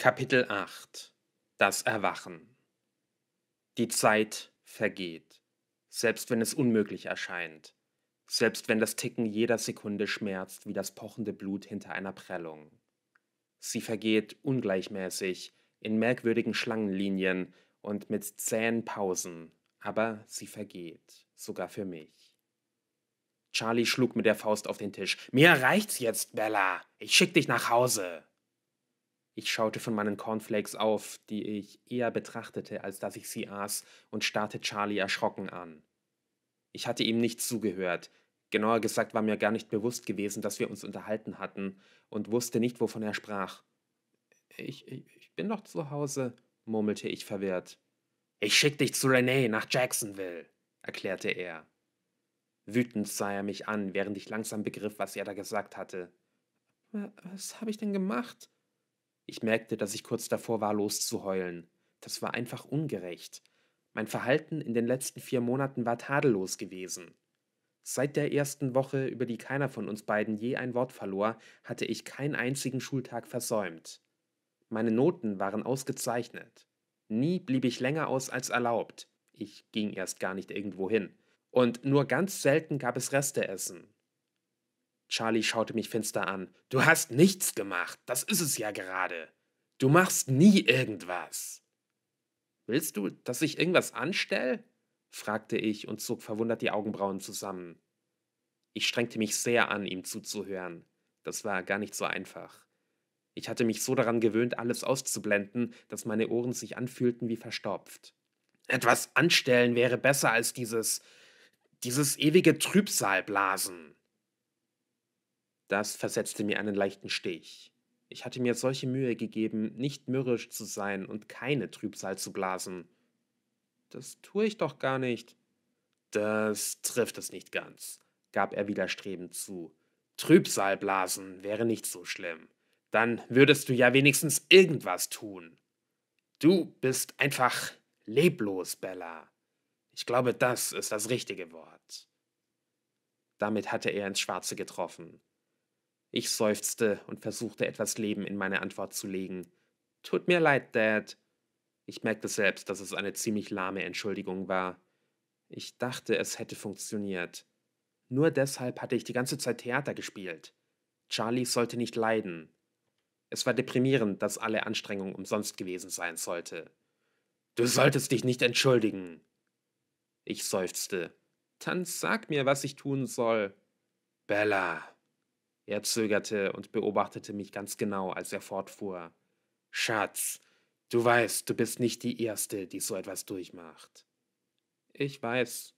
Kapitel 8 Das Erwachen Die Zeit vergeht, selbst wenn es unmöglich erscheint, selbst wenn das Ticken jeder Sekunde schmerzt wie das pochende Blut hinter einer Prellung. Sie vergeht ungleichmäßig, in merkwürdigen Schlangenlinien und mit zähen Pausen, aber sie vergeht, sogar für mich. Charlie schlug mit der Faust auf den Tisch. Mir reicht's jetzt, Bella. Ich schick dich nach Hause. Ich schaute von meinen Cornflakes auf, die ich eher betrachtete, als dass ich sie aß, und starrte Charlie erschrocken an. Ich hatte ihm nicht zugehört. Genauer gesagt war mir gar nicht bewusst gewesen, dass wir uns unterhalten hatten und wusste nicht, wovon er sprach. Ich, ich, ich bin doch zu Hause, murmelte ich verwirrt. Ich schick dich zu Renee nach Jacksonville, erklärte er. Wütend sah er mich an, während ich langsam begriff, was er da gesagt hatte. Was habe ich denn gemacht? Ich merkte, dass ich kurz davor war, loszuheulen. Das war einfach ungerecht. Mein Verhalten in den letzten vier Monaten war tadellos gewesen. Seit der ersten Woche, über die keiner von uns beiden je ein Wort verlor, hatte ich keinen einzigen Schultag versäumt. Meine Noten waren ausgezeichnet. Nie blieb ich länger aus als erlaubt. Ich ging erst gar nicht irgendwo hin. Und nur ganz selten gab es Reste essen. Charlie schaute mich finster an. Du hast nichts gemacht. Das ist es ja gerade. Du machst nie irgendwas. Willst du, dass ich irgendwas anstelle? fragte ich und zog verwundert die Augenbrauen zusammen. Ich strengte mich sehr an, ihm zuzuhören. Das war gar nicht so einfach. Ich hatte mich so daran gewöhnt, alles auszublenden, dass meine Ohren sich anfühlten wie verstopft. Etwas anstellen wäre besser als dieses dieses ewige Trübsalblasen. Das versetzte mir einen leichten Stich. Ich hatte mir solche Mühe gegeben, nicht mürrisch zu sein und keine Trübsal zu blasen. Das tue ich doch gar nicht. Das trifft es nicht ganz, gab er widerstrebend zu. Trübsal blasen wäre nicht so schlimm. Dann würdest du ja wenigstens irgendwas tun. Du bist einfach leblos, Bella. Ich glaube, das ist das richtige Wort. Damit hatte er ins Schwarze getroffen. Ich seufzte und versuchte etwas Leben in meine Antwort zu legen. Tut mir leid, Dad. Ich merkte selbst, dass es eine ziemlich lahme Entschuldigung war. Ich dachte, es hätte funktioniert. Nur deshalb hatte ich die ganze Zeit Theater gespielt. Charlie sollte nicht leiden. Es war deprimierend, dass alle Anstrengung umsonst gewesen sein sollte. Du solltest dich nicht entschuldigen. Ich seufzte. Dann sag mir, was ich tun soll. Bella, er zögerte und beobachtete mich ganz genau, als er fortfuhr. Schatz, du weißt, du bist nicht die Erste, die so etwas durchmacht. Ich weiß.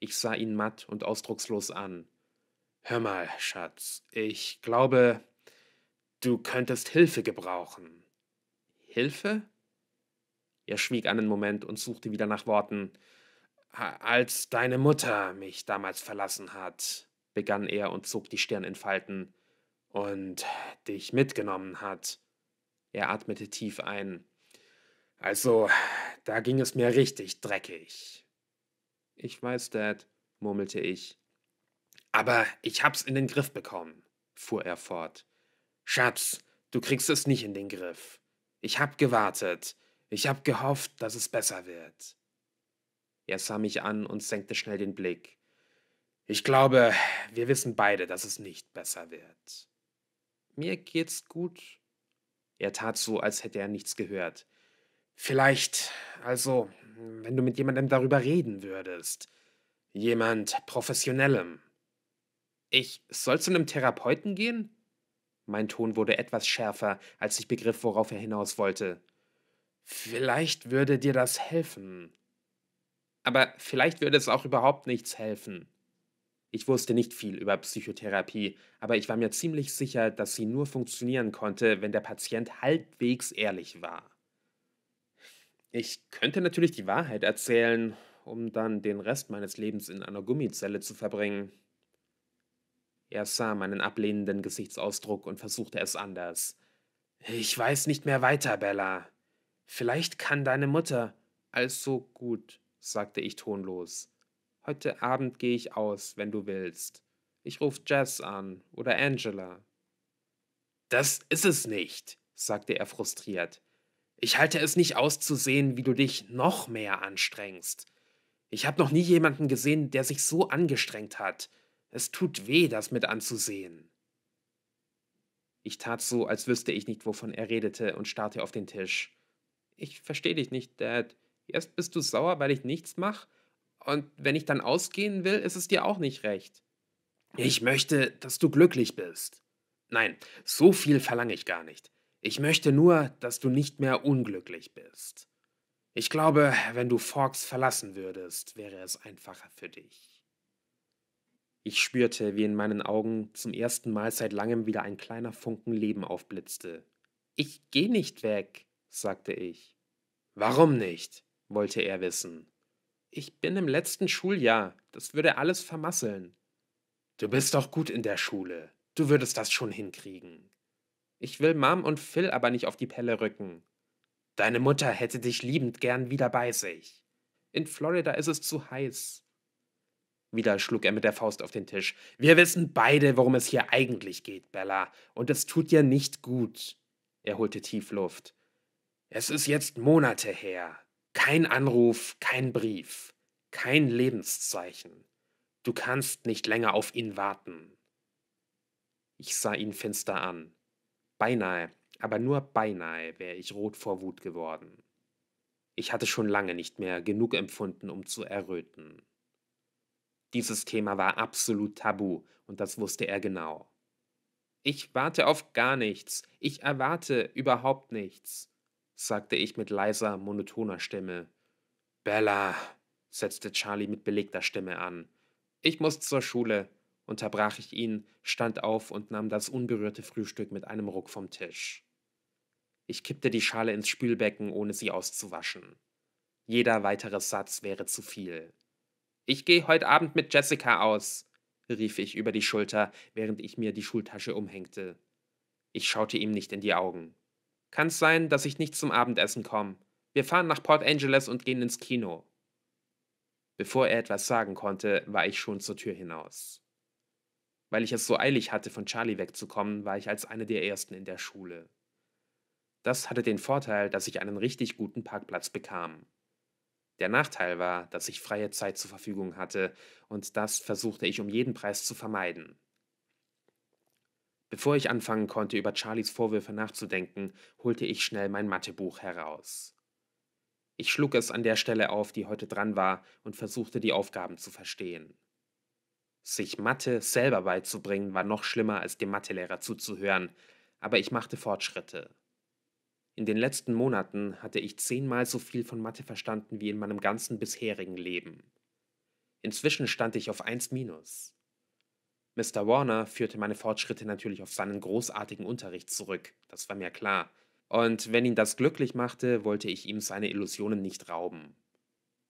Ich sah ihn matt und ausdruckslos an. Hör mal, Schatz, ich glaube, du könntest Hilfe gebrauchen. Hilfe? Er schwieg einen Moment und suchte wieder nach Worten. Als deine Mutter mich damals verlassen hat, begann er und zog die Stirn in Falten, und dich mitgenommen hat. Er atmete tief ein. Also, da ging es mir richtig dreckig. Ich weiß, Dad, murmelte ich. Aber ich hab's in den Griff bekommen, fuhr er fort. Schatz, du kriegst es nicht in den Griff. Ich hab gewartet. Ich hab gehofft, dass es besser wird. Er sah mich an und senkte schnell den Blick. Ich glaube, wir wissen beide, dass es nicht besser wird. Mir geht's gut. Er tat so, als hätte er nichts gehört. Vielleicht, also, wenn du mit jemandem darüber reden würdest. Jemand Professionellem. Ich soll zu einem Therapeuten gehen? Mein Ton wurde etwas schärfer, als ich begriff, worauf er hinaus wollte. Vielleicht würde dir das helfen. Aber vielleicht würde es auch überhaupt nichts helfen. Ich wusste nicht viel über Psychotherapie, aber ich war mir ziemlich sicher, dass sie nur funktionieren konnte, wenn der Patient halbwegs ehrlich war. Ich könnte natürlich die Wahrheit erzählen, um dann den Rest meines Lebens in einer Gummizelle zu verbringen. Er sah meinen ablehnenden Gesichtsausdruck und versuchte es anders. Ich weiß nicht mehr weiter, Bella. Vielleicht kann deine Mutter. Also gut, sagte ich tonlos. Heute Abend gehe ich aus, wenn du willst. Ich rufe Jess an oder Angela. Das ist es nicht, sagte er frustriert. Ich halte es nicht aus zu sehen, wie du dich noch mehr anstrengst. Ich habe noch nie jemanden gesehen, der sich so angestrengt hat. Es tut weh, das mit anzusehen. Ich tat so, als wüsste ich nicht, wovon er redete, und starrte auf den Tisch. Ich verstehe dich nicht, Dad. Erst bist du sauer, weil ich nichts mache, und wenn ich dann ausgehen will, ist es dir auch nicht recht. Ich möchte, dass du glücklich bist. Nein, so viel verlange ich gar nicht. Ich möchte nur, dass du nicht mehr unglücklich bist. Ich glaube, wenn du Forks verlassen würdest, wäre es einfacher für dich. Ich spürte, wie in meinen Augen zum ersten Mal seit langem wieder ein kleiner Funken Leben aufblitzte. Ich gehe nicht weg, sagte ich. Warum nicht? wollte er wissen. Ich bin im letzten Schuljahr. Das würde alles vermasseln. Du bist doch gut in der Schule. Du würdest das schon hinkriegen. Ich will Mom und Phil aber nicht auf die Pelle rücken. Deine Mutter hätte dich liebend gern wieder bei sich. In Florida ist es zu heiß. Wieder schlug er mit der Faust auf den Tisch. Wir wissen beide, worum es hier eigentlich geht, Bella, und es tut dir nicht gut. Er holte tief Luft. Es ist jetzt Monate her. Kein Anruf, kein Brief, kein Lebenszeichen. Du kannst nicht länger auf ihn warten. Ich sah ihn finster an. Beinahe, aber nur beinahe wäre ich rot vor Wut geworden. Ich hatte schon lange nicht mehr genug empfunden, um zu erröten. Dieses Thema war absolut tabu, und das wusste er genau. Ich warte auf gar nichts, ich erwarte überhaupt nichts sagte ich mit leiser, monotoner Stimme. Bella, setzte Charlie mit belegter Stimme an. Ich muss zur Schule, unterbrach ich ihn, stand auf und nahm das unberührte Frühstück mit einem Ruck vom Tisch. Ich kippte die Schale ins Spülbecken, ohne sie auszuwaschen. Jeder weitere Satz wäre zu viel. Ich gehe heute Abend mit Jessica aus, rief ich über die Schulter, während ich mir die Schultasche umhängte. Ich schaute ihm nicht in die Augen. Kann es sein, dass ich nicht zum Abendessen komme. Wir fahren nach Port Angeles und gehen ins Kino. Bevor er etwas sagen konnte, war ich schon zur Tür hinaus. Weil ich es so eilig hatte, von Charlie wegzukommen, war ich als eine der ersten in der Schule. Das hatte den Vorteil, dass ich einen richtig guten Parkplatz bekam. Der Nachteil war, dass ich freie Zeit zur Verfügung hatte, und das versuchte ich um jeden Preis zu vermeiden. Bevor ich anfangen konnte, über Charlies Vorwürfe nachzudenken, holte ich schnell mein Mathebuch heraus. Ich schlug es an der Stelle auf, die heute dran war, und versuchte die Aufgaben zu verstehen. Sich Mathe selber beizubringen war noch schlimmer, als dem Mathelehrer zuzuhören, aber ich machte Fortschritte. In den letzten Monaten hatte ich zehnmal so viel von Mathe verstanden wie in meinem ganzen bisherigen Leben. Inzwischen stand ich auf 1 minus. Mr. Warner führte meine Fortschritte natürlich auf seinen großartigen Unterricht zurück, das war mir klar. Und wenn ihn das glücklich machte, wollte ich ihm seine Illusionen nicht rauben.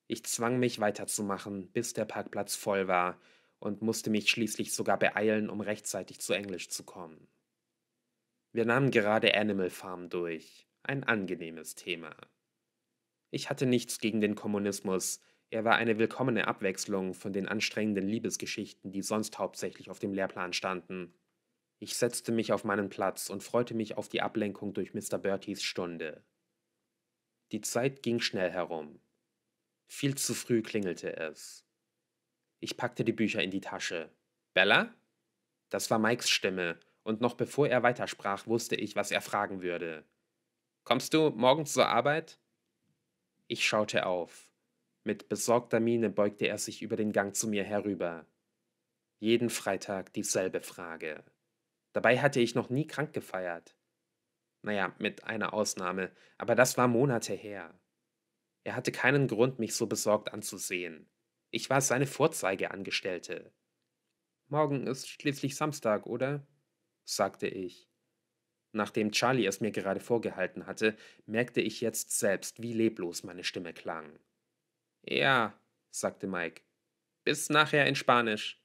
Ich zwang mich weiterzumachen, bis der Parkplatz voll war und musste mich schließlich sogar beeilen, um rechtzeitig zu Englisch zu kommen. Wir nahmen gerade Animal Farm durch, ein angenehmes Thema. Ich hatte nichts gegen den Kommunismus, er war eine willkommene Abwechslung von den anstrengenden Liebesgeschichten, die sonst hauptsächlich auf dem Lehrplan standen. Ich setzte mich auf meinen Platz und freute mich auf die Ablenkung durch Mr. Bertie's Stunde. Die Zeit ging schnell herum. Viel zu früh klingelte es. Ich packte die Bücher in die Tasche. Bella? Das war Mikes Stimme, und noch bevor er weitersprach, wusste ich, was er fragen würde. Kommst du morgens zur Arbeit? Ich schaute auf. Mit besorgter Miene beugte er sich über den Gang zu mir herüber. Jeden Freitag dieselbe Frage. Dabei hatte ich noch nie krank gefeiert. Naja, mit einer Ausnahme, aber das war Monate her. Er hatte keinen Grund, mich so besorgt anzusehen. Ich war seine Vorzeigeangestellte. Morgen ist schließlich Samstag, oder? sagte ich. Nachdem Charlie es mir gerade vorgehalten hatte, merkte ich jetzt selbst, wie leblos meine Stimme klang. Ja, sagte Mike. Bis nachher in Spanisch.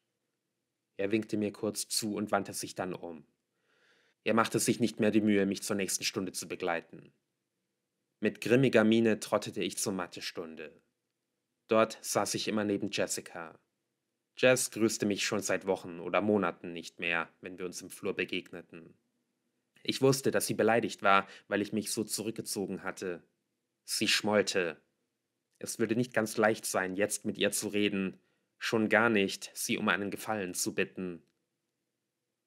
Er winkte mir kurz zu und wandte sich dann um. Er machte sich nicht mehr die Mühe, mich zur nächsten Stunde zu begleiten. Mit grimmiger Miene trottete ich zur Mathestunde. Dort saß ich immer neben Jessica. Jess grüßte mich schon seit Wochen oder Monaten nicht mehr, wenn wir uns im Flur begegneten. Ich wusste, dass sie beleidigt war, weil ich mich so zurückgezogen hatte. Sie schmollte, es würde nicht ganz leicht sein, jetzt mit ihr zu reden, schon gar nicht, sie um einen Gefallen zu bitten.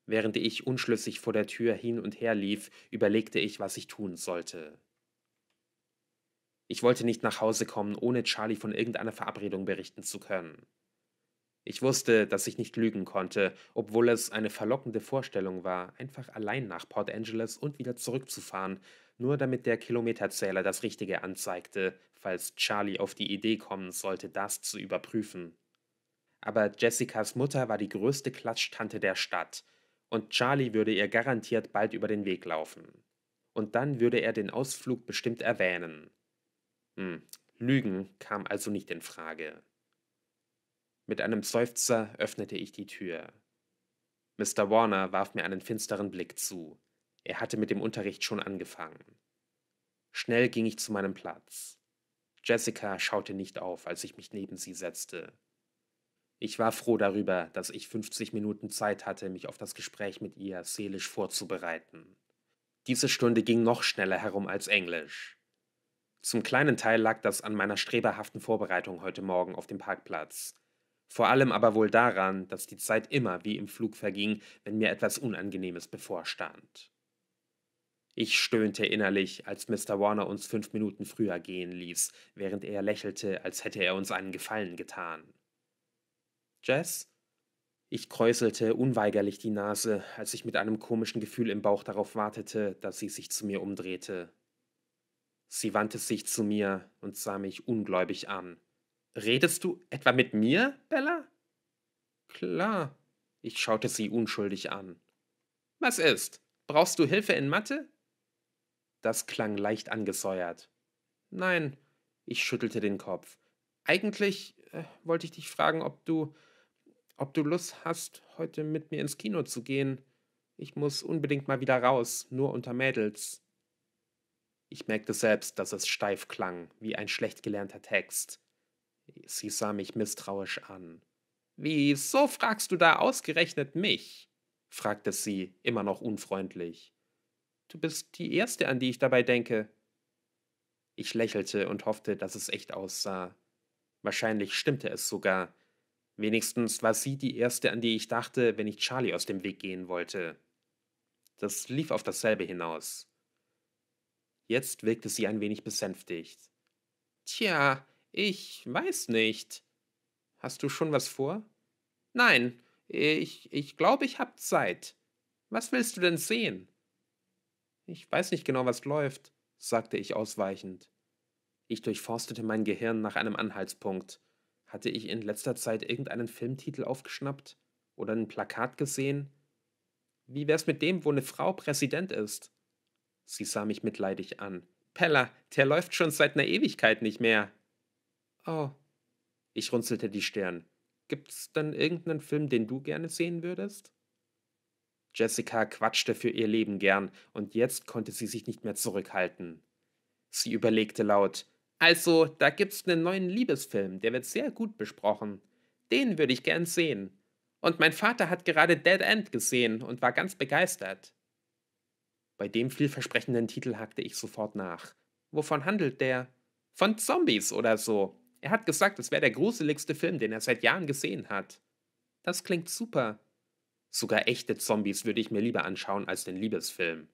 Während ich unschlüssig vor der Tür hin und her lief, überlegte ich, was ich tun sollte. Ich wollte nicht nach Hause kommen, ohne Charlie von irgendeiner Verabredung berichten zu können. Ich wusste, dass ich nicht lügen konnte, obwohl es eine verlockende Vorstellung war, einfach allein nach Port Angeles und wieder zurückzufahren, nur damit der Kilometerzähler das Richtige anzeigte, falls Charlie auf die Idee kommen sollte, das zu überprüfen. Aber Jessicas Mutter war die größte Klatschtante der Stadt, und Charlie würde ihr garantiert bald über den Weg laufen. Und dann würde er den Ausflug bestimmt erwähnen. Hm, Lügen kam also nicht in Frage. Mit einem Seufzer öffnete ich die Tür. Mr. Warner warf mir einen finsteren Blick zu. Er hatte mit dem Unterricht schon angefangen. Schnell ging ich zu meinem Platz. Jessica schaute nicht auf, als ich mich neben sie setzte. Ich war froh darüber, dass ich 50 Minuten Zeit hatte, mich auf das Gespräch mit ihr seelisch vorzubereiten. Diese Stunde ging noch schneller herum als Englisch. Zum kleinen Teil lag das an meiner streberhaften Vorbereitung heute Morgen auf dem Parkplatz. Vor allem aber wohl daran, dass die Zeit immer wie im Flug verging, wenn mir etwas Unangenehmes bevorstand. Ich stöhnte innerlich, als Mr. Warner uns fünf Minuten früher gehen ließ, während er lächelte, als hätte er uns einen Gefallen getan. Jess? Ich kräuselte unweigerlich die Nase, als ich mit einem komischen Gefühl im Bauch darauf wartete, dass sie sich zu mir umdrehte. Sie wandte sich zu mir und sah mich ungläubig an. Redest du etwa mit mir, Bella? Klar. Ich schaute sie unschuldig an. Was ist? Brauchst du Hilfe in Mathe? Das klang leicht angesäuert. Nein, ich schüttelte den Kopf. Eigentlich äh, wollte ich dich fragen, ob du ob du Lust hast, heute mit mir ins Kino zu gehen. Ich muss unbedingt mal wieder raus, nur unter Mädels. Ich merkte selbst, dass es steif klang, wie ein schlecht gelernter Text. Sie sah mich misstrauisch an. Wieso fragst du da ausgerechnet mich? fragte sie, immer noch unfreundlich. Du bist die Erste, an die ich dabei denke. Ich lächelte und hoffte, dass es echt aussah. Wahrscheinlich stimmte es sogar. Wenigstens war sie die Erste, an die ich dachte, wenn ich Charlie aus dem Weg gehen wollte. Das lief auf dasselbe hinaus. Jetzt wirkte sie ein wenig besänftigt. Tja, ich weiß nicht. Hast du schon was vor? Nein, ich, ich glaube, ich hab Zeit. Was willst du denn sehen? Ich weiß nicht genau, was läuft, sagte ich ausweichend. Ich durchforstete mein Gehirn nach einem Anhaltspunkt. Hatte ich in letzter Zeit irgendeinen Filmtitel aufgeschnappt oder ein Plakat gesehen? Wie wär's mit dem, wo eine Frau Präsident ist? Sie sah mich mitleidig an. Pella, der läuft schon seit einer Ewigkeit nicht mehr. Oh. Ich runzelte die Stirn. Gibt's denn irgendeinen Film, den du gerne sehen würdest? Jessica quatschte für ihr Leben gern, und jetzt konnte sie sich nicht mehr zurückhalten. Sie überlegte laut, also, da gibt's einen neuen Liebesfilm, der wird sehr gut besprochen. Den würde ich gern sehen. Und mein Vater hat gerade Dead End gesehen und war ganz begeistert. Bei dem vielversprechenden Titel hakte ich sofort nach. Wovon handelt der? Von Zombies oder so. Er hat gesagt, es wäre der gruseligste Film, den er seit Jahren gesehen hat. Das klingt super. Sogar echte Zombies würde ich mir lieber anschauen als den Liebesfilm.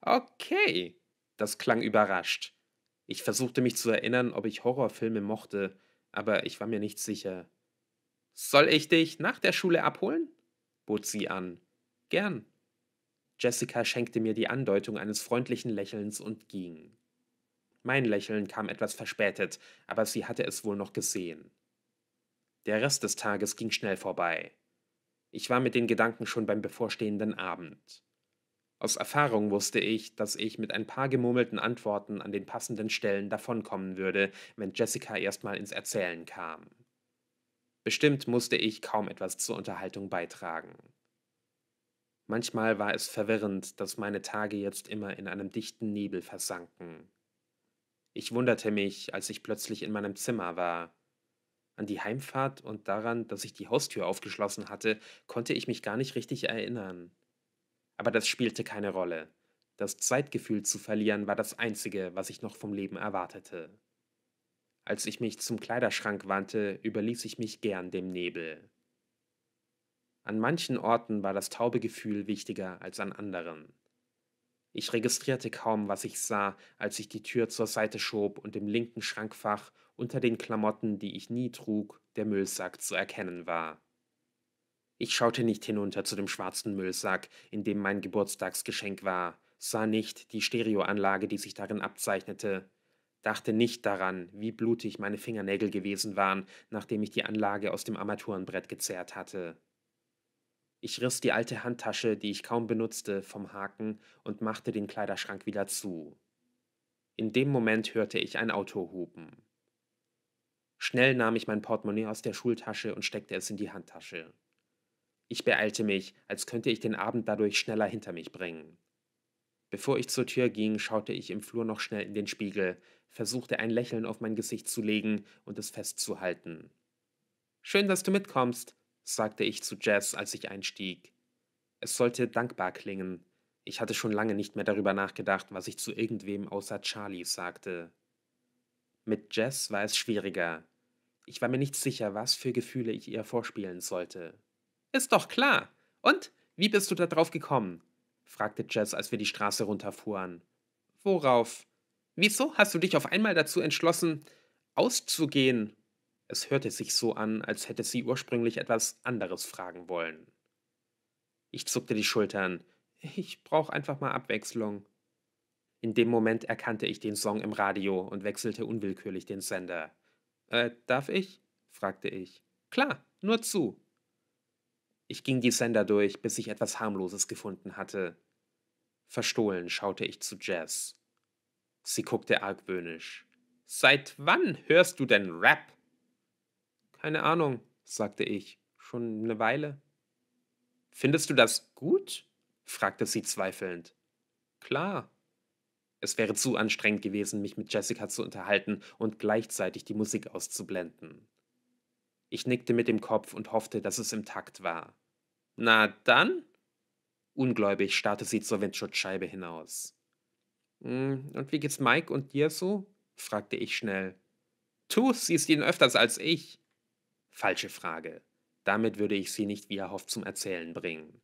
Okay, das klang überrascht. Ich versuchte mich zu erinnern, ob ich Horrorfilme mochte, aber ich war mir nicht sicher. Soll ich dich nach der Schule abholen? bot sie an. Gern. Jessica schenkte mir die Andeutung eines freundlichen Lächelns und ging. Mein Lächeln kam etwas verspätet, aber sie hatte es wohl noch gesehen. Der Rest des Tages ging schnell vorbei. Ich war mit den Gedanken schon beim bevorstehenden Abend. Aus Erfahrung wusste ich, dass ich mit ein paar gemurmelten Antworten an den passenden Stellen davonkommen würde, wenn Jessica erstmal ins Erzählen kam. Bestimmt musste ich kaum etwas zur Unterhaltung beitragen. Manchmal war es verwirrend, dass meine Tage jetzt immer in einem dichten Nebel versanken. Ich wunderte mich, als ich plötzlich in meinem Zimmer war, an die Heimfahrt und daran, dass ich die Haustür aufgeschlossen hatte, konnte ich mich gar nicht richtig erinnern. Aber das spielte keine Rolle. Das Zeitgefühl zu verlieren war das Einzige, was ich noch vom Leben erwartete. Als ich mich zum Kleiderschrank wandte, überließ ich mich gern dem Nebel. An manchen Orten war das taube Gefühl wichtiger als an anderen. Ich registrierte kaum, was ich sah, als ich die Tür zur Seite schob und im linken Schrankfach unter den Klamotten, die ich nie trug, der Müllsack zu erkennen war. Ich schaute nicht hinunter zu dem schwarzen Müllsack, in dem mein Geburtstagsgeschenk war, sah nicht die Stereoanlage, die sich darin abzeichnete, dachte nicht daran, wie blutig meine Fingernägel gewesen waren, nachdem ich die Anlage aus dem Armaturenbrett gezerrt hatte. Ich riss die alte Handtasche, die ich kaum benutzte, vom Haken und machte den Kleiderschrank wieder zu. In dem Moment hörte ich ein Auto hupen. Schnell nahm ich mein Portemonnaie aus der Schultasche und steckte es in die Handtasche. Ich beeilte mich, als könnte ich den Abend dadurch schneller hinter mich bringen. Bevor ich zur Tür ging, schaute ich im Flur noch schnell in den Spiegel, versuchte ein Lächeln auf mein Gesicht zu legen und es festzuhalten. Schön, dass du mitkommst, sagte ich zu Jess, als ich einstieg. Es sollte dankbar klingen. Ich hatte schon lange nicht mehr darüber nachgedacht, was ich zu irgendwem außer Charlie sagte. Mit Jess war es schwieriger. Ich war mir nicht sicher, was für Gefühle ich ihr vorspielen sollte. Ist doch klar. Und wie bist du da drauf gekommen? fragte Jess, als wir die Straße runterfuhren. Worauf? Wieso hast du dich auf einmal dazu entschlossen, auszugehen? Es hörte sich so an, als hätte sie ursprünglich etwas anderes fragen wollen. Ich zuckte die Schultern. Ich brauche einfach mal Abwechslung. In dem Moment erkannte ich den Song im Radio und wechselte unwillkürlich den Sender. Äh, darf ich? fragte ich. Klar, nur zu. Ich ging die Sender durch, bis ich etwas Harmloses gefunden hatte. Verstohlen schaute ich zu Jess. Sie guckte argwöhnisch. Seit wann hörst du denn Rap? Keine Ahnung, sagte ich. Schon eine Weile. Findest du das gut? fragte sie zweifelnd. Klar, es wäre zu anstrengend gewesen, mich mit Jessica zu unterhalten und gleichzeitig die Musik auszublenden. Ich nickte mit dem Kopf und hoffte, dass es im Takt war. Na dann? Ungläubig starrte sie zur Windschutzscheibe hinaus. Hm, und wie geht's Mike und dir so? fragte ich schnell. Du siehst ihn öfters als ich. Falsche Frage. Damit würde ich sie nicht wie erhofft zum Erzählen bringen.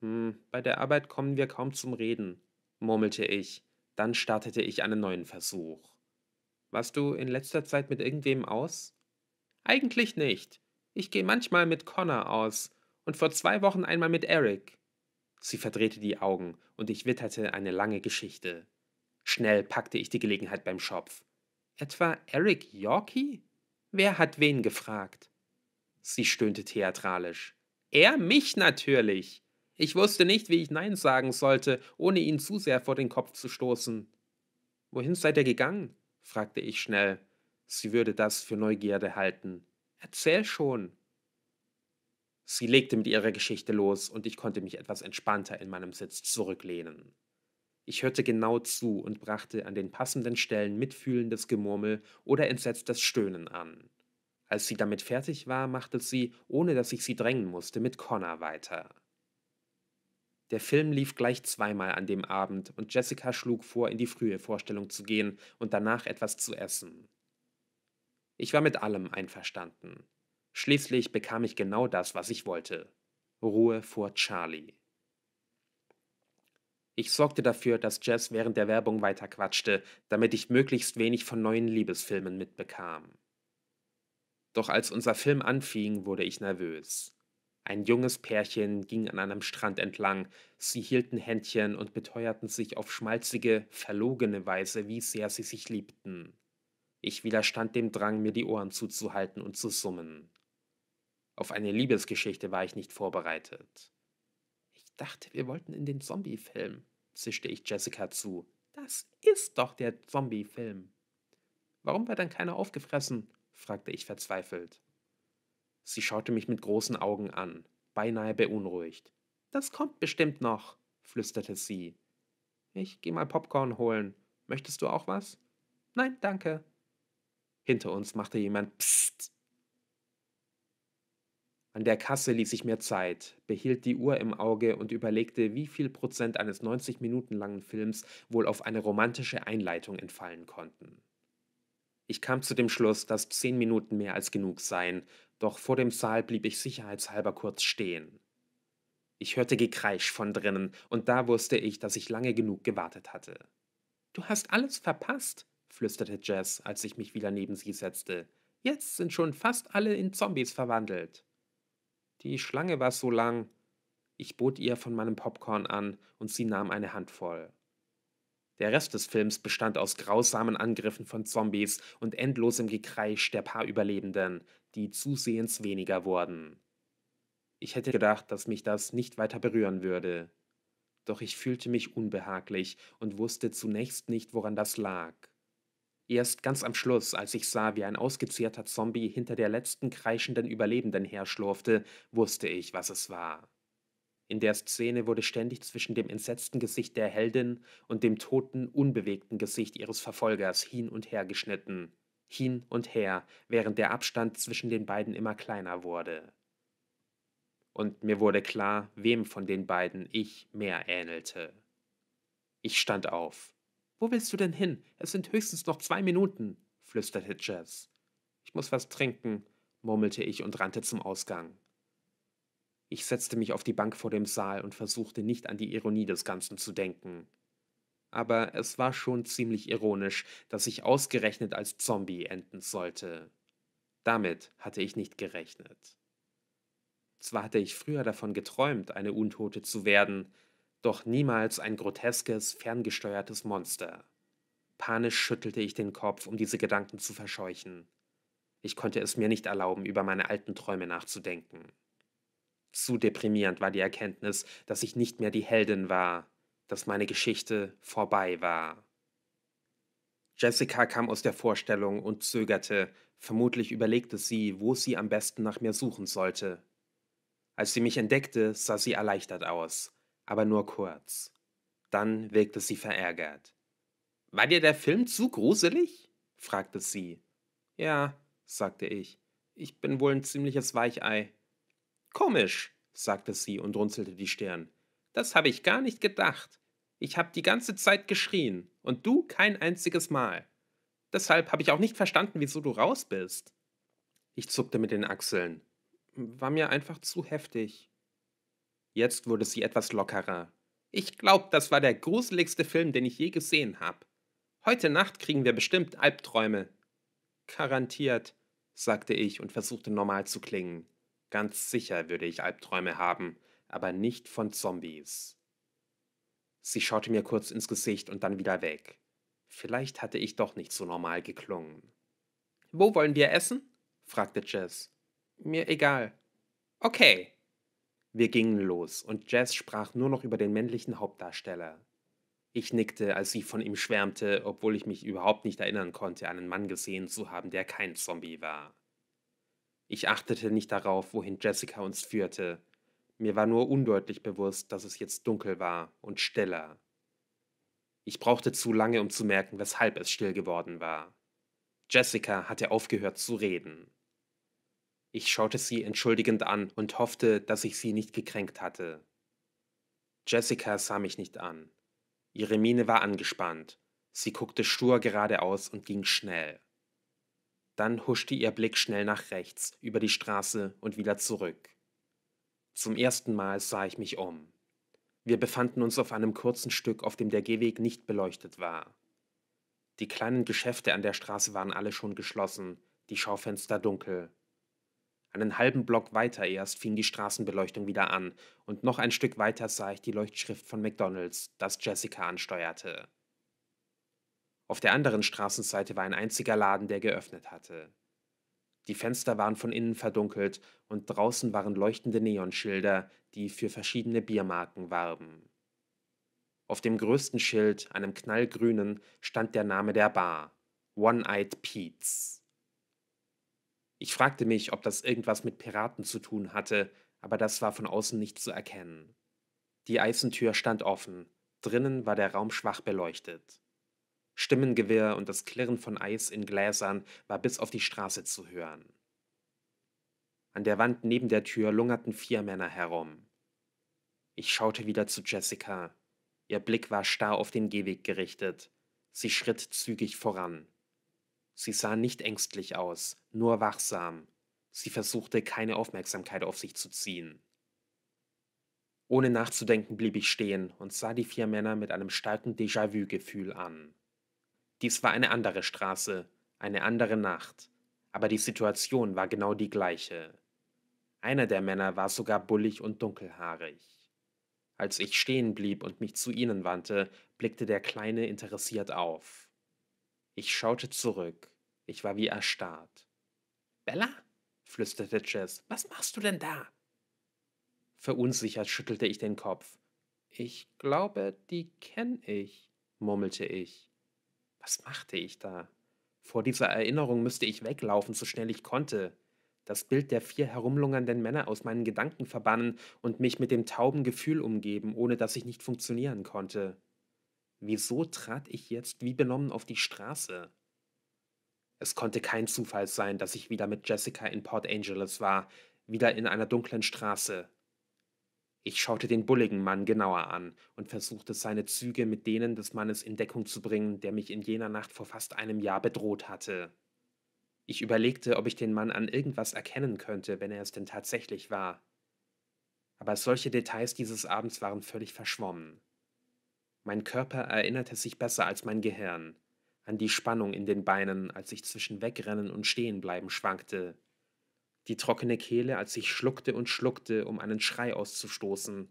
Hm, bei der Arbeit kommen wir kaum zum Reden, murmelte ich, dann startete ich einen neuen Versuch. Warst du in letzter Zeit mit irgendwem aus? Eigentlich nicht. Ich gehe manchmal mit Connor aus und vor zwei Wochen einmal mit Eric. Sie verdrehte die Augen und ich witterte eine lange Geschichte. Schnell packte ich die Gelegenheit beim Schopf. Etwa Eric Yorkie? Wer hat wen gefragt? Sie stöhnte theatralisch. Er mich natürlich. Ich wusste nicht, wie ich Nein sagen sollte, ohne ihn zu sehr vor den Kopf zu stoßen. Wohin seid ihr gegangen? fragte ich schnell. Sie würde das für Neugierde halten. Erzähl schon. Sie legte mit ihrer Geschichte los, und ich konnte mich etwas entspannter in meinem Sitz zurücklehnen. Ich hörte genau zu und brachte an den passenden Stellen mitfühlendes Gemurmel oder entsetztes Stöhnen an. Als sie damit fertig war, machte sie, ohne dass ich sie drängen musste, mit Connor weiter. Der Film lief gleich zweimal an dem Abend und Jessica schlug vor, in die frühe Vorstellung zu gehen und danach etwas zu essen. Ich war mit allem einverstanden. Schließlich bekam ich genau das, was ich wollte. Ruhe vor Charlie. Ich sorgte dafür, dass Jess während der Werbung weiterquatschte, damit ich möglichst wenig von neuen Liebesfilmen mitbekam. Doch als unser Film anfing, wurde ich nervös. Ein junges Pärchen ging an einem Strand entlang. Sie hielten Händchen und beteuerten sich auf schmalzige, verlogene Weise, wie sehr sie sich liebten. Ich widerstand dem Drang, mir die Ohren zuzuhalten und zu summen. Auf eine Liebesgeschichte war ich nicht vorbereitet. Ich dachte, wir wollten in den Zombie-Film, zischte ich Jessica zu. Das ist doch der Zombie-Film. Warum war dann keiner aufgefressen? fragte ich verzweifelt. Sie schaute mich mit großen Augen an, beinahe beunruhigt. Das kommt bestimmt noch, flüsterte sie. Ich geh mal Popcorn holen. Möchtest du auch was? Nein, danke. Hinter uns machte jemand Psst. An der Kasse ließ ich mir Zeit, behielt die Uhr im Auge und überlegte, wie viel Prozent eines 90 Minuten langen Films wohl auf eine romantische Einleitung entfallen konnten. Ich kam zu dem Schluss, dass zehn Minuten mehr als genug seien doch vor dem Saal blieb ich sicherheitshalber kurz stehen. Ich hörte Gekreisch von drinnen, und da wusste ich, dass ich lange genug gewartet hatte. Du hast alles verpasst, flüsterte Jess, als ich mich wieder neben sie setzte. Jetzt sind schon fast alle in Zombies verwandelt. Die Schlange war so lang. Ich bot ihr von meinem Popcorn an, und sie nahm eine Handvoll. Der Rest des Films bestand aus grausamen Angriffen von Zombies und endlosem Gekreisch der paar Überlebenden, die zusehends weniger wurden. Ich hätte gedacht, dass mich das nicht weiter berühren würde. Doch ich fühlte mich unbehaglich und wusste zunächst nicht, woran das lag. Erst ganz am Schluss, als ich sah, wie ein ausgezehrter Zombie hinter der letzten kreischenden Überlebenden herschlurfte, wusste ich, was es war. In der Szene wurde ständig zwischen dem entsetzten Gesicht der Heldin und dem toten, unbewegten Gesicht ihres Verfolgers hin und her geschnitten hin und her, während der Abstand zwischen den beiden immer kleiner wurde. Und mir wurde klar, wem von den beiden ich mehr ähnelte. Ich stand auf. Wo willst du denn hin? Es sind höchstens noch zwei Minuten, flüsterte Jess. Ich muss was trinken, murmelte ich und rannte zum Ausgang. Ich setzte mich auf die Bank vor dem Saal und versuchte nicht an die Ironie des Ganzen zu denken aber es war schon ziemlich ironisch, dass ich ausgerechnet als Zombie enden sollte. Damit hatte ich nicht gerechnet. Zwar hatte ich früher davon geträumt, eine Untote zu werden, doch niemals ein groteskes, ferngesteuertes Monster. Panisch schüttelte ich den Kopf, um diese Gedanken zu verscheuchen. Ich konnte es mir nicht erlauben, über meine alten Träume nachzudenken. Zu deprimierend war die Erkenntnis, dass ich nicht mehr die Heldin war, dass meine Geschichte vorbei war. Jessica kam aus der Vorstellung und zögerte, vermutlich überlegte sie, wo sie am besten nach mir suchen sollte. Als sie mich entdeckte, sah sie erleichtert aus, aber nur kurz. Dann wirkte sie verärgert. War dir der Film zu gruselig? fragte sie. Ja, sagte ich. Ich bin wohl ein ziemliches Weichei. Komisch, sagte sie und runzelte die Stirn. Das habe ich gar nicht gedacht. Ich habe die ganze Zeit geschrien und du kein einziges Mal. Deshalb habe ich auch nicht verstanden, wieso du raus bist. Ich zuckte mit den Achseln. War mir einfach zu heftig. Jetzt wurde sie etwas lockerer. Ich glaube, das war der gruseligste Film, den ich je gesehen habe. Heute Nacht kriegen wir bestimmt Albträume. Garantiert, sagte ich und versuchte normal zu klingen. Ganz sicher würde ich Albträume haben aber nicht von Zombies. Sie schaute mir kurz ins Gesicht und dann wieder weg. Vielleicht hatte ich doch nicht so normal geklungen. Wo wollen wir essen? fragte Jess. Mir egal. Okay. Wir gingen los und Jess sprach nur noch über den männlichen Hauptdarsteller. Ich nickte, als sie von ihm schwärmte, obwohl ich mich überhaupt nicht erinnern konnte, einen Mann gesehen zu haben, der kein Zombie war. Ich achtete nicht darauf, wohin Jessica uns führte, mir war nur undeutlich bewusst, dass es jetzt dunkel war und stiller. Ich brauchte zu lange, um zu merken, weshalb es still geworden war. Jessica hatte aufgehört zu reden. Ich schaute sie entschuldigend an und hoffte, dass ich sie nicht gekränkt hatte. Jessica sah mich nicht an. Ihre Miene war angespannt. Sie guckte stur geradeaus und ging schnell. Dann huschte ihr Blick schnell nach rechts, über die Straße und wieder zurück. Zum ersten Mal sah ich mich um. Wir befanden uns auf einem kurzen Stück, auf dem der Gehweg nicht beleuchtet war. Die kleinen Geschäfte an der Straße waren alle schon geschlossen, die Schaufenster dunkel. Einen halben Block weiter erst fing die Straßenbeleuchtung wieder an, und noch ein Stück weiter sah ich die Leuchtschrift von McDonalds, das Jessica ansteuerte. Auf der anderen Straßenseite war ein einziger Laden, der geöffnet hatte. Die Fenster waren von innen verdunkelt und draußen waren leuchtende Neonschilder, die für verschiedene Biermarken warben. Auf dem größten Schild, einem knallgrünen, stand der Name der Bar: One-Eyed Pete's. Ich fragte mich, ob das irgendwas mit Piraten zu tun hatte, aber das war von außen nicht zu erkennen. Die Eisentür stand offen, drinnen war der Raum schwach beleuchtet. Stimmengewirr und das Klirren von Eis in Gläsern war bis auf die Straße zu hören. An der Wand neben der Tür lungerten vier Männer herum. Ich schaute wieder zu Jessica. Ihr Blick war starr auf den Gehweg gerichtet. Sie schritt zügig voran. Sie sah nicht ängstlich aus, nur wachsam. Sie versuchte keine Aufmerksamkeit auf sich zu ziehen. Ohne nachzudenken blieb ich stehen und sah die vier Männer mit einem starken Déjà-vu-Gefühl an. Dies war eine andere Straße, eine andere Nacht, aber die Situation war genau die gleiche. Einer der Männer war sogar bullig und dunkelhaarig. Als ich stehen blieb und mich zu ihnen wandte, blickte der Kleine interessiert auf. Ich schaute zurück. Ich war wie erstarrt. Bella? flüsterte Jess. Was machst du denn da? Verunsichert schüttelte ich den Kopf. Ich glaube, die kenne ich, murmelte ich. Was machte ich da? Vor dieser Erinnerung müsste ich weglaufen, so schnell ich konnte, das Bild der vier herumlungernden Männer aus meinen Gedanken verbannen und mich mit dem tauben Gefühl umgeben, ohne dass ich nicht funktionieren konnte. Wieso trat ich jetzt wie benommen auf die Straße? Es konnte kein Zufall sein, dass ich wieder mit Jessica in Port Angeles war, wieder in einer dunklen Straße. Ich schaute den bulligen Mann genauer an und versuchte seine Züge mit denen des Mannes in Deckung zu bringen, der mich in jener Nacht vor fast einem Jahr bedroht hatte. Ich überlegte, ob ich den Mann an irgendwas erkennen könnte, wenn er es denn tatsächlich war. Aber solche Details dieses Abends waren völlig verschwommen. Mein Körper erinnerte sich besser als mein Gehirn an die Spannung in den Beinen, als ich zwischen Wegrennen und Stehenbleiben schwankte, die trockene Kehle, als ich schluckte und schluckte, um einen Schrei auszustoßen,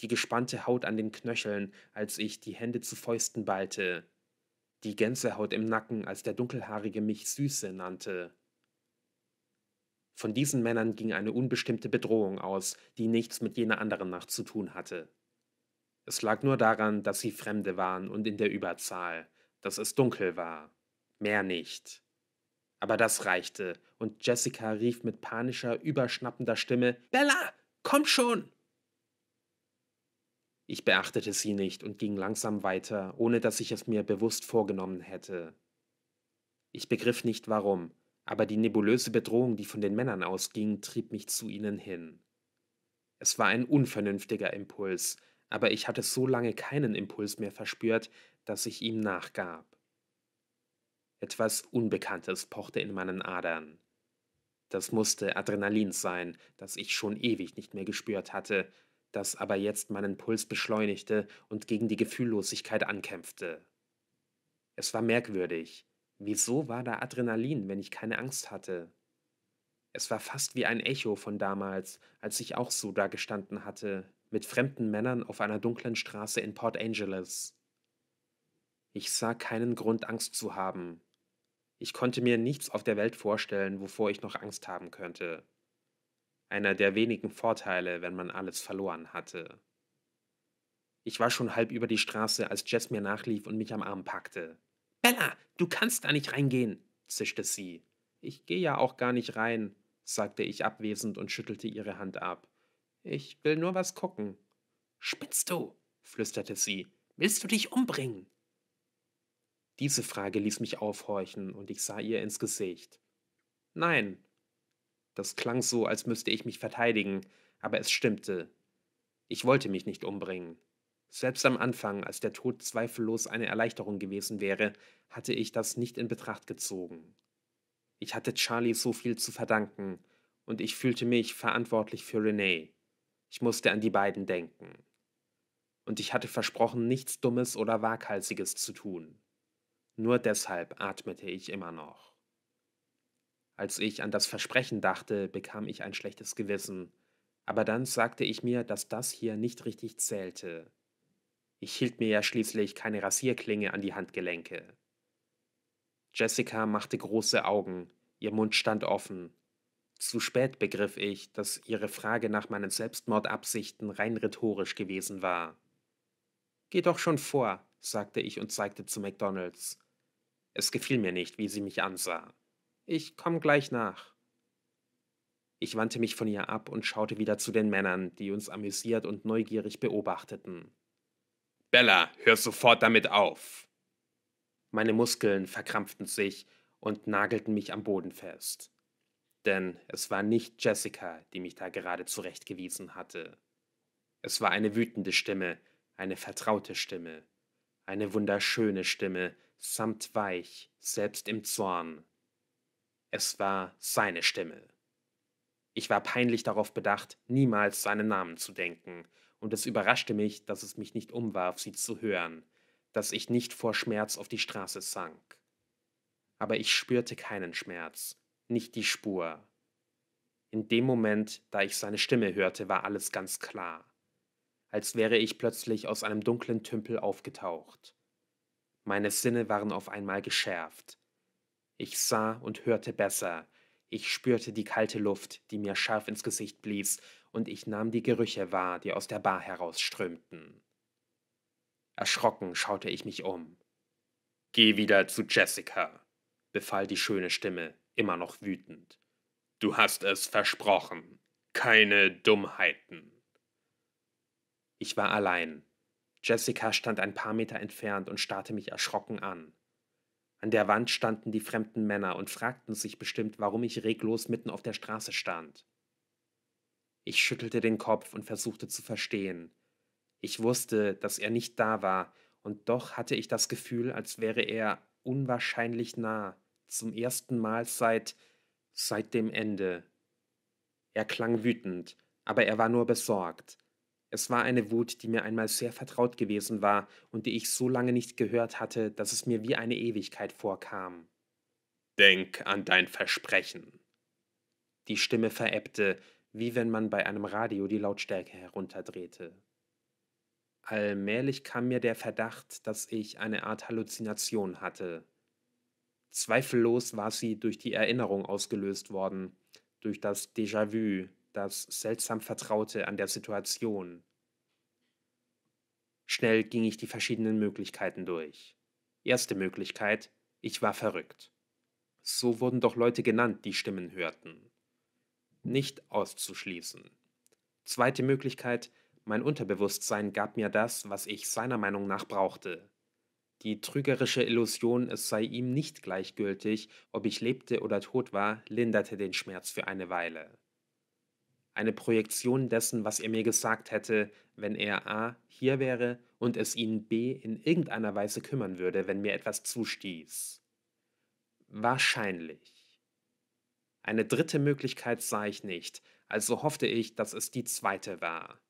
die gespannte Haut an den Knöcheln, als ich die Hände zu Fäusten ballte, die Gänsehaut im Nacken, als der Dunkelhaarige mich Süße nannte. Von diesen Männern ging eine unbestimmte Bedrohung aus, die nichts mit jener anderen Nacht zu tun hatte. Es lag nur daran, dass sie Fremde waren und in der Überzahl, dass es dunkel war. Mehr nicht. Aber das reichte, und Jessica rief mit panischer, überschnappender Stimme Bella, komm schon. Ich beachtete sie nicht und ging langsam weiter, ohne dass ich es mir bewusst vorgenommen hätte. Ich begriff nicht warum, aber die nebulöse Bedrohung, die von den Männern ausging, trieb mich zu ihnen hin. Es war ein unvernünftiger Impuls, aber ich hatte so lange keinen Impuls mehr verspürt, dass ich ihm nachgab. Etwas Unbekanntes pochte in meinen Adern. Das musste Adrenalin sein, das ich schon ewig nicht mehr gespürt hatte, das aber jetzt meinen Puls beschleunigte und gegen die Gefühllosigkeit ankämpfte. Es war merkwürdig. Wieso war da Adrenalin, wenn ich keine Angst hatte? Es war fast wie ein Echo von damals, als ich auch so dagestanden hatte, mit fremden Männern auf einer dunklen Straße in Port Angeles. Ich sah keinen Grund, Angst zu haben. Ich konnte mir nichts auf der Welt vorstellen, wovor ich noch Angst haben könnte. Einer der wenigen Vorteile, wenn man alles verloren hatte. Ich war schon halb über die Straße, als Jess mir nachlief und mich am Arm packte. Bella, du kannst da nicht reingehen, zischte sie. Ich gehe ja auch gar nicht rein, sagte ich abwesend und schüttelte ihre Hand ab. Ich will nur was gucken. Spitzt du, flüsterte sie. Willst du dich umbringen? Diese Frage ließ mich aufhorchen und ich sah ihr ins Gesicht. Nein. Das klang so, als müsste ich mich verteidigen, aber es stimmte. Ich wollte mich nicht umbringen. Selbst am Anfang, als der Tod zweifellos eine Erleichterung gewesen wäre, hatte ich das nicht in Betracht gezogen. Ich hatte Charlie so viel zu verdanken, und ich fühlte mich verantwortlich für Renee. Ich musste an die beiden denken. Und ich hatte versprochen, nichts Dummes oder Waghalsiges zu tun. Nur deshalb atmete ich immer noch. Als ich an das Versprechen dachte, bekam ich ein schlechtes Gewissen, aber dann sagte ich mir, dass das hier nicht richtig zählte. Ich hielt mir ja schließlich keine Rasierklinge an die Handgelenke. Jessica machte große Augen, ihr Mund stand offen. Zu spät begriff ich, dass ihre Frage nach meinen Selbstmordabsichten rein rhetorisch gewesen war. Geh doch schon vor, sagte ich und zeigte zu McDonalds. Es gefiel mir nicht, wie sie mich ansah. Ich komm gleich nach. Ich wandte mich von ihr ab und schaute wieder zu den Männern, die uns amüsiert und neugierig beobachteten. Bella, hör sofort damit auf! Meine Muskeln verkrampften sich und nagelten mich am Boden fest. Denn es war nicht Jessica, die mich da gerade zurechtgewiesen hatte. Es war eine wütende Stimme, eine vertraute Stimme, eine wunderschöne Stimme, samt weich, selbst im Zorn. Es war seine Stimme. Ich war peinlich darauf bedacht, niemals seinen Namen zu denken, und es überraschte mich, dass es mich nicht umwarf, sie zu hören, dass ich nicht vor Schmerz auf die Straße sank. Aber ich spürte keinen Schmerz, nicht die Spur. In dem Moment, da ich seine Stimme hörte, war alles ganz klar, als wäre ich plötzlich aus einem dunklen Tümpel aufgetaucht meine Sinne waren auf einmal geschärft. Ich sah und hörte besser. Ich spürte die kalte Luft, die mir scharf ins Gesicht blies, und ich nahm die Gerüche wahr, die aus der Bar herausströmten. Erschrocken schaute ich mich um. Geh wieder zu Jessica, befahl die schöne Stimme, immer noch wütend. Du hast es versprochen. Keine Dummheiten. Ich war allein. Jessica stand ein paar Meter entfernt und starrte mich erschrocken an. An der Wand standen die fremden Männer und fragten sich bestimmt, warum ich reglos mitten auf der Straße stand. Ich schüttelte den Kopf und versuchte zu verstehen. Ich wusste, dass er nicht da war, und doch hatte ich das Gefühl, als wäre er unwahrscheinlich nah, zum ersten Mal seit seit dem Ende. Er klang wütend, aber er war nur besorgt. Es war eine Wut, die mir einmal sehr vertraut gewesen war und die ich so lange nicht gehört hatte, dass es mir wie eine Ewigkeit vorkam. Denk an dein Versprechen. Die Stimme verebbte, wie wenn man bei einem Radio die Lautstärke herunterdrehte. Allmählich kam mir der Verdacht, dass ich eine Art Halluzination hatte. Zweifellos war sie durch die Erinnerung ausgelöst worden, durch das Déjà-vu, das seltsam Vertraute an der Situation. Schnell ging ich die verschiedenen Möglichkeiten durch. Erste Möglichkeit, ich war verrückt. So wurden doch Leute genannt, die Stimmen hörten. Nicht auszuschließen. Zweite Möglichkeit, mein Unterbewusstsein gab mir das, was ich seiner Meinung nach brauchte. Die trügerische Illusion, es sei ihm nicht gleichgültig, ob ich lebte oder tot war, linderte den Schmerz für eine Weile eine Projektion dessen, was er mir gesagt hätte, wenn er a. hier wäre und es ihn b. in irgendeiner Weise kümmern würde, wenn mir etwas zustieß. Wahrscheinlich. Eine dritte Möglichkeit sah ich nicht, also hoffte ich, dass es die zweite war.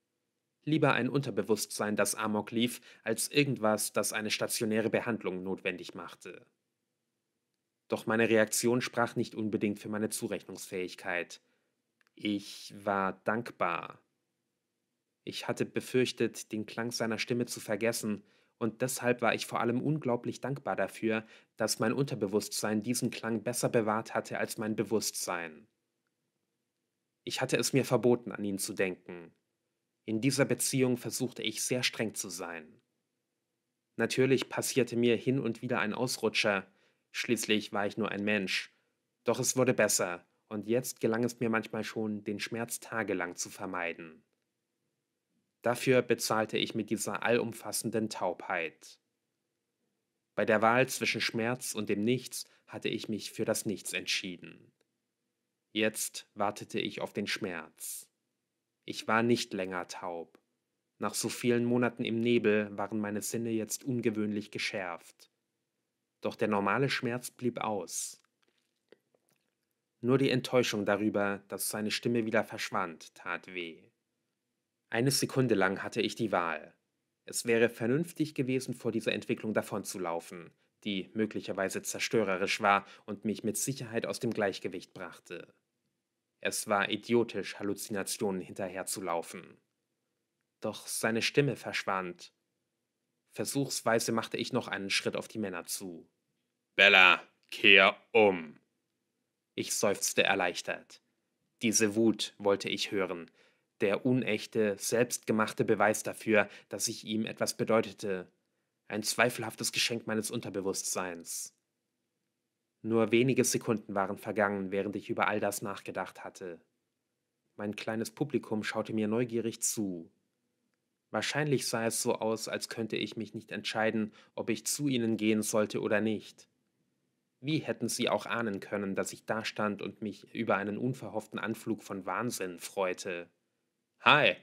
Lieber ein Unterbewusstsein, das Amok lief, als irgendwas, das eine stationäre Behandlung notwendig machte. Doch meine Reaktion sprach nicht unbedingt für meine Zurechnungsfähigkeit. Ich war dankbar. Ich hatte befürchtet, den Klang seiner Stimme zu vergessen, und deshalb war ich vor allem unglaublich dankbar dafür, dass mein Unterbewusstsein diesen Klang besser bewahrt hatte als mein Bewusstsein. Ich hatte es mir verboten, an ihn zu denken. In dieser Beziehung versuchte ich sehr streng zu sein. Natürlich passierte mir hin und wieder ein Ausrutscher, schließlich war ich nur ein Mensch, doch es wurde besser, und jetzt gelang es mir manchmal schon, den Schmerz tagelang zu vermeiden. Dafür bezahlte ich mit dieser allumfassenden Taubheit. Bei der Wahl zwischen Schmerz und dem Nichts hatte ich mich für das Nichts entschieden. Jetzt wartete ich auf den Schmerz. Ich war nicht länger taub. Nach so vielen Monaten im Nebel waren meine Sinne jetzt ungewöhnlich geschärft. Doch der normale Schmerz blieb aus. Nur die Enttäuschung darüber, dass seine Stimme wieder verschwand, tat weh. Eine Sekunde lang hatte ich die Wahl. Es wäre vernünftig gewesen, vor dieser Entwicklung davonzulaufen, die möglicherweise zerstörerisch war und mich mit Sicherheit aus dem Gleichgewicht brachte. Es war idiotisch, Halluzinationen hinterherzulaufen. Doch seine Stimme verschwand. Versuchsweise machte ich noch einen Schritt auf die Männer zu. Bella, kehr um! Ich seufzte erleichtert. Diese Wut wollte ich hören, der unechte, selbstgemachte Beweis dafür, dass ich ihm etwas bedeutete, ein zweifelhaftes Geschenk meines Unterbewusstseins. Nur wenige Sekunden waren vergangen, während ich über all das nachgedacht hatte. Mein kleines Publikum schaute mir neugierig zu. Wahrscheinlich sah es so aus, als könnte ich mich nicht entscheiden, ob ich zu ihnen gehen sollte oder nicht. Wie hätten sie auch ahnen können, dass ich da stand und mich über einen unverhofften Anflug von Wahnsinn freute? Hi,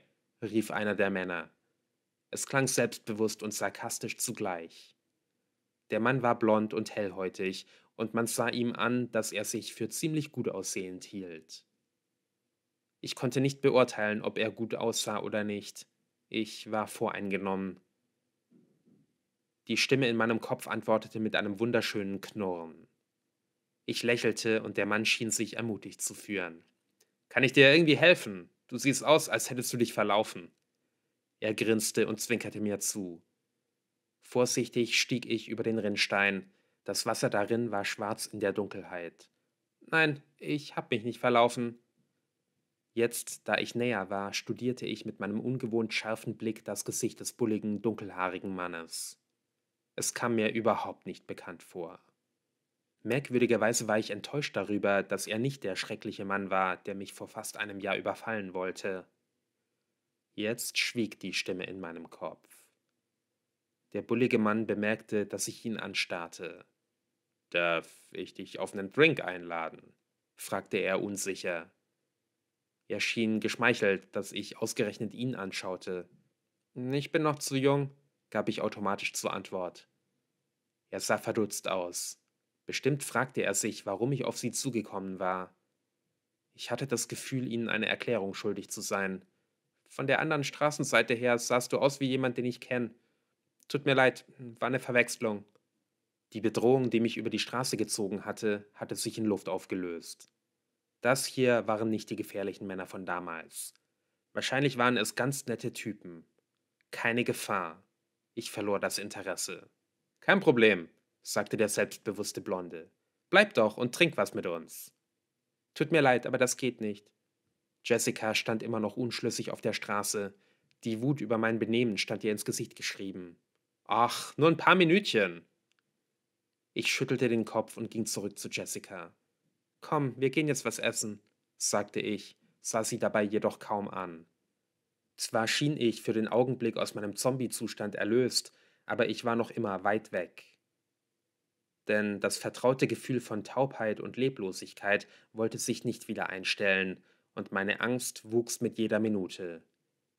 rief einer der Männer. Es klang selbstbewusst und sarkastisch zugleich. Der Mann war blond und hellhäutig, und man sah ihm an, dass er sich für ziemlich gut aussehend hielt. Ich konnte nicht beurteilen, ob er gut aussah oder nicht. Ich war voreingenommen. Die Stimme in meinem Kopf antwortete mit einem wunderschönen Knurren. Ich lächelte und der Mann schien sich ermutigt zu führen. Kann ich dir irgendwie helfen? Du siehst aus, als hättest du dich verlaufen. Er grinste und zwinkerte mir zu. Vorsichtig stieg ich über den Rinnstein. Das Wasser darin war schwarz in der Dunkelheit. Nein, ich hab mich nicht verlaufen. Jetzt, da ich näher war, studierte ich mit meinem ungewohnt scharfen Blick das Gesicht des bulligen, dunkelhaarigen Mannes. Es kam mir überhaupt nicht bekannt vor. Merkwürdigerweise war ich enttäuscht darüber, dass er nicht der schreckliche Mann war, der mich vor fast einem Jahr überfallen wollte. Jetzt schwieg die Stimme in meinem Kopf. Der bullige Mann bemerkte, dass ich ihn anstarrte. Darf ich dich auf einen Drink einladen? fragte er unsicher. Er schien geschmeichelt, dass ich ausgerechnet ihn anschaute. Ich bin noch zu jung, gab ich automatisch zur Antwort. Er sah verdutzt aus. Bestimmt fragte er sich, warum ich auf sie zugekommen war. Ich hatte das Gefühl, ihnen eine Erklärung schuldig zu sein. Von der anderen Straßenseite her sahst du aus wie jemand, den ich kenne. Tut mir leid, war eine Verwechslung. Die Bedrohung, die mich über die Straße gezogen hatte, hatte sich in Luft aufgelöst. Das hier waren nicht die gefährlichen Männer von damals. Wahrscheinlich waren es ganz nette Typen. Keine Gefahr. Ich verlor das Interesse. Kein Problem, sagte der selbstbewusste Blonde. Bleib doch und trink was mit uns. Tut mir leid, aber das geht nicht. Jessica stand immer noch unschlüssig auf der Straße. Die Wut über mein Benehmen stand ihr ins Gesicht geschrieben. Ach, nur ein paar Minütchen. Ich schüttelte den Kopf und ging zurück zu Jessica. Komm, wir gehen jetzt was essen, sagte ich, sah sie dabei jedoch kaum an. Zwar schien ich für den Augenblick aus meinem Zombie-Zustand erlöst, aber ich war noch immer weit weg denn das vertraute Gefühl von Taubheit und Leblosigkeit wollte sich nicht wieder einstellen, und meine Angst wuchs mit jeder Minute.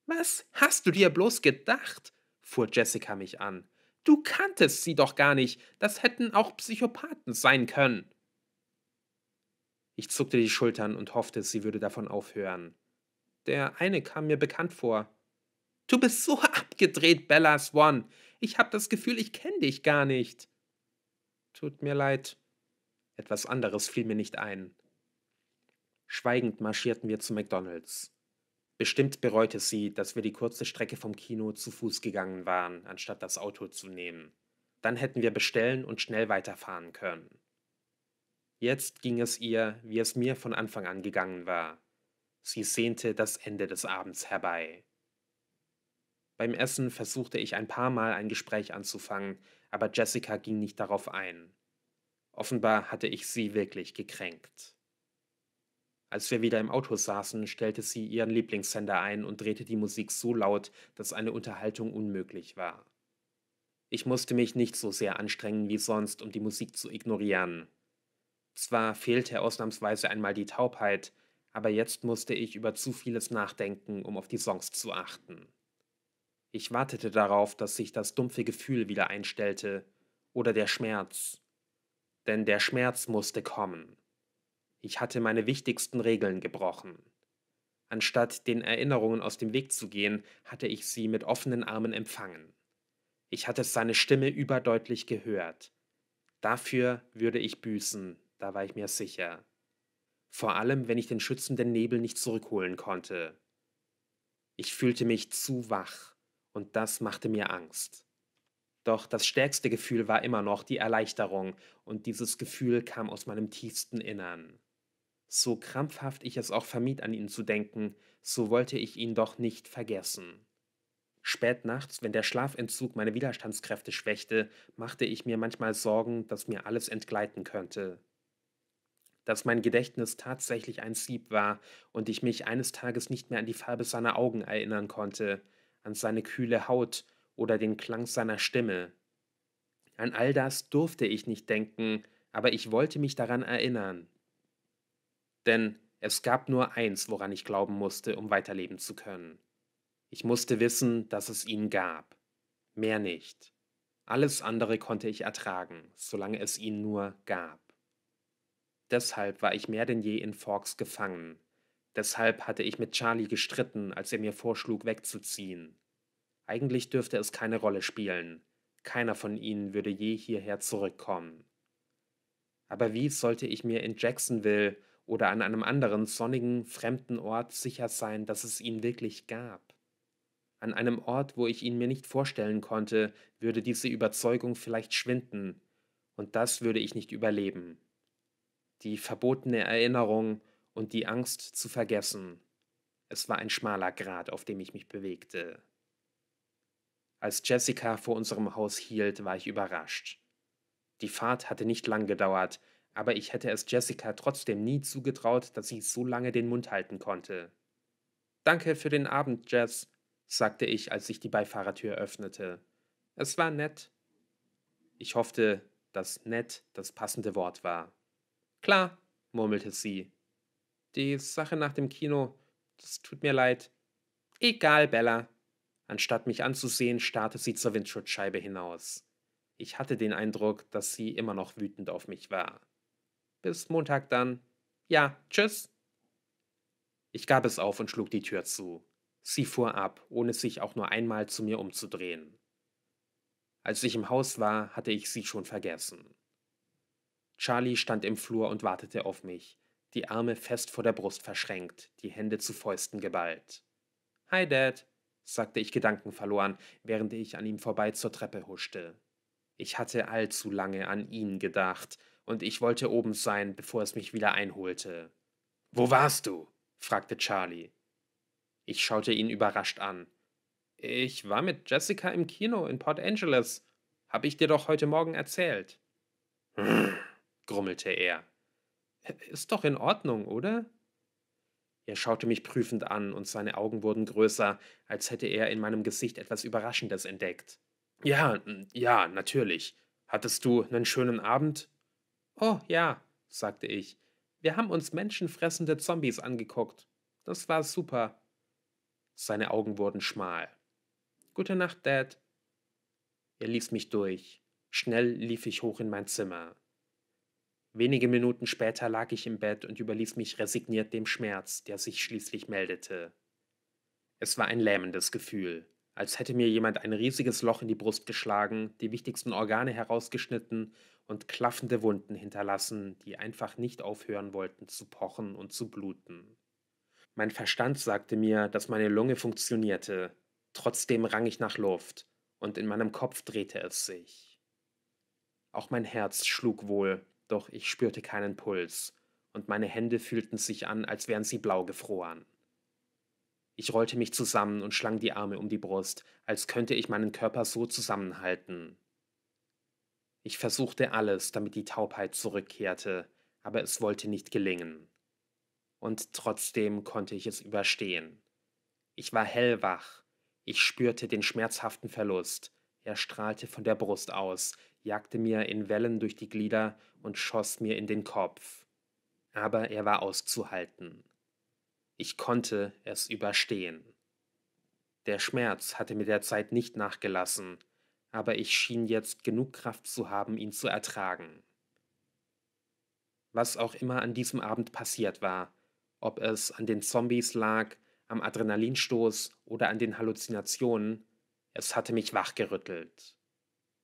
Was hast du dir bloß gedacht? fuhr Jessica mich an. Du kanntest sie doch gar nicht, das hätten auch Psychopathen sein können. Ich zuckte die Schultern und hoffte, sie würde davon aufhören. Der eine kam mir bekannt vor. Du bist so abgedreht, Bella Swan. Ich habe das Gefühl, ich kenne dich gar nicht. Tut mir leid. Etwas anderes fiel mir nicht ein. Schweigend marschierten wir zu McDonalds. Bestimmt bereute sie, dass wir die kurze Strecke vom Kino zu Fuß gegangen waren, anstatt das Auto zu nehmen. Dann hätten wir bestellen und schnell weiterfahren können. Jetzt ging es ihr, wie es mir von Anfang an gegangen war. Sie sehnte das Ende des Abends herbei. Beim Essen versuchte ich ein paar Mal ein Gespräch anzufangen, aber Jessica ging nicht darauf ein. Offenbar hatte ich sie wirklich gekränkt. Als wir wieder im Auto saßen, stellte sie ihren Lieblingssender ein und drehte die Musik so laut, dass eine Unterhaltung unmöglich war. Ich musste mich nicht so sehr anstrengen wie sonst, um die Musik zu ignorieren. Zwar fehlte ausnahmsweise einmal die Taubheit, aber jetzt musste ich über zu vieles nachdenken, um auf die Songs zu achten. Ich wartete darauf, dass sich das dumpfe Gefühl wieder einstellte oder der Schmerz. Denn der Schmerz musste kommen. Ich hatte meine wichtigsten Regeln gebrochen. Anstatt den Erinnerungen aus dem Weg zu gehen, hatte ich sie mit offenen Armen empfangen. Ich hatte seine Stimme überdeutlich gehört. Dafür würde ich büßen, da war ich mir sicher. Vor allem, wenn ich den schützenden Nebel nicht zurückholen konnte. Ich fühlte mich zu wach und das machte mir Angst. Doch das stärkste Gefühl war immer noch die Erleichterung, und dieses Gefühl kam aus meinem tiefsten Innern. So krampfhaft ich es auch vermied, an ihn zu denken, so wollte ich ihn doch nicht vergessen. Spät nachts, wenn der Schlafentzug meine Widerstandskräfte schwächte, machte ich mir manchmal Sorgen, dass mir alles entgleiten könnte. Dass mein Gedächtnis tatsächlich ein Sieb war und ich mich eines Tages nicht mehr an die Farbe seiner Augen erinnern konnte, an seine kühle Haut oder den Klang seiner Stimme. An all das durfte ich nicht denken, aber ich wollte mich daran erinnern. Denn es gab nur eins, woran ich glauben musste, um weiterleben zu können. Ich musste wissen, dass es ihn gab. Mehr nicht. Alles andere konnte ich ertragen, solange es ihn nur gab. Deshalb war ich mehr denn je in Forks gefangen, Deshalb hatte ich mit Charlie gestritten, als er mir vorschlug, wegzuziehen. Eigentlich dürfte es keine Rolle spielen. Keiner von ihnen würde je hierher zurückkommen. Aber wie sollte ich mir in Jacksonville oder an einem anderen sonnigen, fremden Ort sicher sein, dass es ihn wirklich gab? An einem Ort, wo ich ihn mir nicht vorstellen konnte, würde diese Überzeugung vielleicht schwinden, und das würde ich nicht überleben. Die verbotene Erinnerung, und die Angst zu vergessen. Es war ein schmaler Grat, auf dem ich mich bewegte. Als Jessica vor unserem Haus hielt, war ich überrascht. Die Fahrt hatte nicht lang gedauert, aber ich hätte es Jessica trotzdem nie zugetraut, dass sie so lange den Mund halten konnte. Danke für den Abend, Jess, sagte ich, als ich die Beifahrertür öffnete. Es war nett. Ich hoffte, dass nett das passende Wort war. Klar, murmelte sie. Die Sache nach dem Kino, das tut mir leid. Egal, Bella. Anstatt mich anzusehen, starrte sie zur Windschutzscheibe hinaus. Ich hatte den Eindruck, dass sie immer noch wütend auf mich war. Bis Montag dann. Ja, tschüss. Ich gab es auf und schlug die Tür zu. Sie fuhr ab, ohne sich auch nur einmal zu mir umzudrehen. Als ich im Haus war, hatte ich sie schon vergessen. Charlie stand im Flur und wartete auf mich, die Arme fest vor der Brust verschränkt, die Hände zu Fäusten geballt. Hi, Dad, sagte ich gedankenverloren, während ich an ihm vorbei zur Treppe huschte. Ich hatte allzu lange an ihn gedacht, und ich wollte oben sein, bevor es mich wieder einholte. Wo warst du? fragte Charlie. Ich schaute ihn überrascht an. Ich war mit Jessica im Kino in Port Angeles. Hab ich dir doch heute Morgen erzählt. Hm, grummelte er. Ist doch in Ordnung, oder? Er schaute mich prüfend an, und seine Augen wurden größer, als hätte er in meinem Gesicht etwas Überraschendes entdeckt. Ja, ja, natürlich. Hattest du einen schönen Abend? Oh ja, sagte ich. Wir haben uns menschenfressende Zombies angeguckt. Das war super. Seine Augen wurden schmal. Gute Nacht, Dad. Er ließ mich durch. Schnell lief ich hoch in mein Zimmer. Wenige Minuten später lag ich im Bett und überließ mich resigniert dem Schmerz, der sich schließlich meldete. Es war ein lähmendes Gefühl, als hätte mir jemand ein riesiges Loch in die Brust geschlagen, die wichtigsten Organe herausgeschnitten und klaffende Wunden hinterlassen, die einfach nicht aufhören wollten zu pochen und zu bluten. Mein Verstand sagte mir, dass meine Lunge funktionierte, trotzdem rang ich nach Luft, und in meinem Kopf drehte es sich. Auch mein Herz schlug wohl, doch ich spürte keinen Puls, und meine Hände fühlten sich an, als wären sie blau gefroren. Ich rollte mich zusammen und schlang die Arme um die Brust, als könnte ich meinen Körper so zusammenhalten. Ich versuchte alles, damit die Taubheit zurückkehrte, aber es wollte nicht gelingen. Und trotzdem konnte ich es überstehen. Ich war hellwach, ich spürte den schmerzhaften Verlust, er strahlte von der Brust aus, jagte mir in Wellen durch die Glieder und schoss mir in den Kopf. Aber er war auszuhalten. Ich konnte es überstehen. Der Schmerz hatte mit der Zeit nicht nachgelassen, aber ich schien jetzt genug Kraft zu haben, ihn zu ertragen. Was auch immer an diesem Abend passiert war, ob es an den Zombies lag, am Adrenalinstoß oder an den Halluzinationen, es hatte mich wachgerüttelt.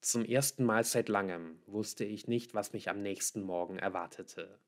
Zum ersten Mal seit langem wusste ich nicht, was mich am nächsten Morgen erwartete.